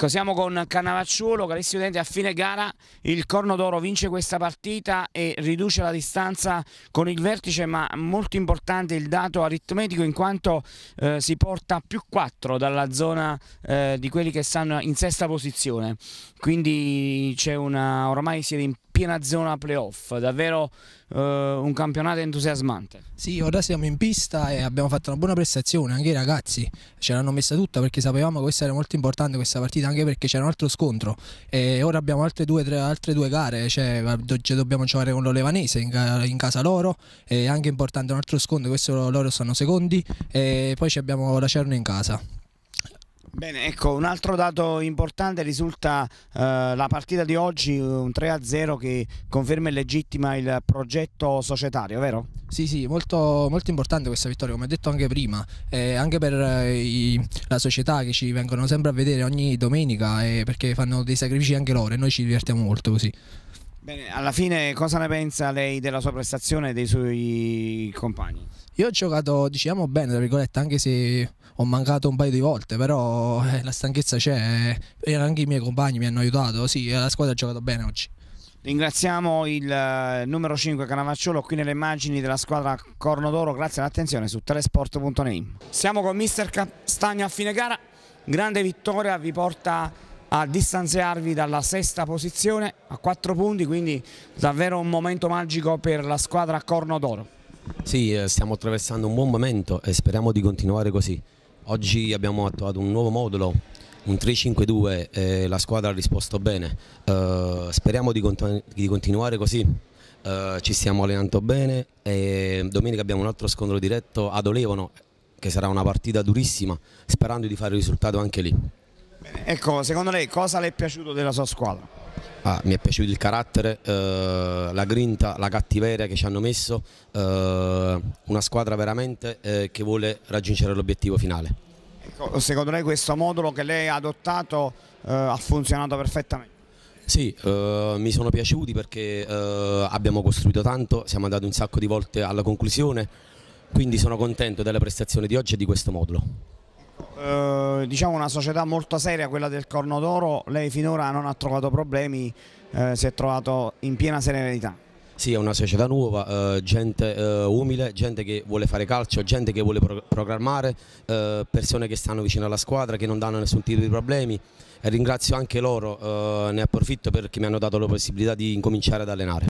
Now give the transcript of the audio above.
Ecco, siamo con Cannavacciuolo, carissimi utenti, a fine gara il Corno d'Oro vince questa partita e riduce la distanza con il vertice, ma molto importante il dato aritmetico in quanto eh, si porta più 4 dalla zona eh, di quelli che stanno in sesta posizione. Quindi c'è una, ormai si è in piena zona playoff, davvero eh, un campionato entusiasmante. Sì, ora siamo in pista e abbiamo fatto una buona prestazione, anche i ragazzi ce l'hanno messa tutta perché sapevamo che questa era molto importante questa partita, anche perché c'era un altro scontro e ora abbiamo altre due, tre, altre due gare, cioè dobbiamo giocare con l'Olevanese in, in, casa loro, è anche importante un altro scontro, questo loro sono secondi e poi abbiamo la Cerno in casa. Bene, ecco, un altro dato importante risulta eh, la partita di oggi, un 3-0 che conferma e legittima il progetto societario, vero? Sì, sì, molto, molto importante questa vittoria, come ho detto anche prima, eh, anche per eh, i, la società che ci vengono sempre a vedere ogni domenica, eh, perché fanno dei sacrifici anche loro e noi ci divertiamo molto così. Bene, alla fine cosa ne pensa lei della sua prestazione e dei suoi compagni? Io ho giocato, diciamo, bene, tra virgolette, anche se ho mancato un paio di volte, però eh, la stanchezza c'è eh, e anche i miei compagni mi hanno aiutato, sì, la squadra ha giocato bene oggi. Ringraziamo il eh, numero 5 Canavacciolo qui nelle immagini della squadra Corno d'Oro, grazie all'attenzione su telesport.name. Siamo con Mister Castagno a fine gara, grande vittoria vi porta a distanziarvi dalla sesta posizione a quattro punti, quindi davvero un momento magico per la squadra a Corno d'Oro. Sì, eh, stiamo attraversando un buon momento e speriamo di continuare così. Oggi abbiamo attuato un nuovo modulo, un 3-5-2, e la squadra ha risposto bene. Uh, speriamo di, continu di, continuare così. Uh, ci stiamo allenando bene e domenica abbiamo un altro scontro diretto ad Olevano che sarà una partita durissima sperando di fare risultato anche lì. Bene. Ecco, secondo lei cosa le è piaciuto della sua squadra? Ah, mi è piaciuto il carattere, eh, la grinta, la cattiveria che ci hanno messo, eh, una squadra veramente eh, che vuole raggiungere l'obiettivo finale. Ecco, secondo lei questo modulo che lei ha adottato eh, ha funzionato perfettamente? Sì, eh, mi sono piaciuti perché eh, abbiamo costruito tanto, siamo andati un sacco di volte alla conclusione, quindi sono contento della prestazione di oggi e di questo modulo. Eh, diciamo una società molto seria, quella del Corno d'Oro, lei finora non ha trovato problemi, eh, si è trovato in piena serenità. Sì, è una società nuova, eh, gente eh, umile, gente che vuole fare calcio, gente che vuole programmare, persone che stanno vicino alla squadra, che non danno nessun tipo di problemi. E ringrazio anche loro, ne approfitto perché mi hanno dato la possibilità di incominciare ad allenare.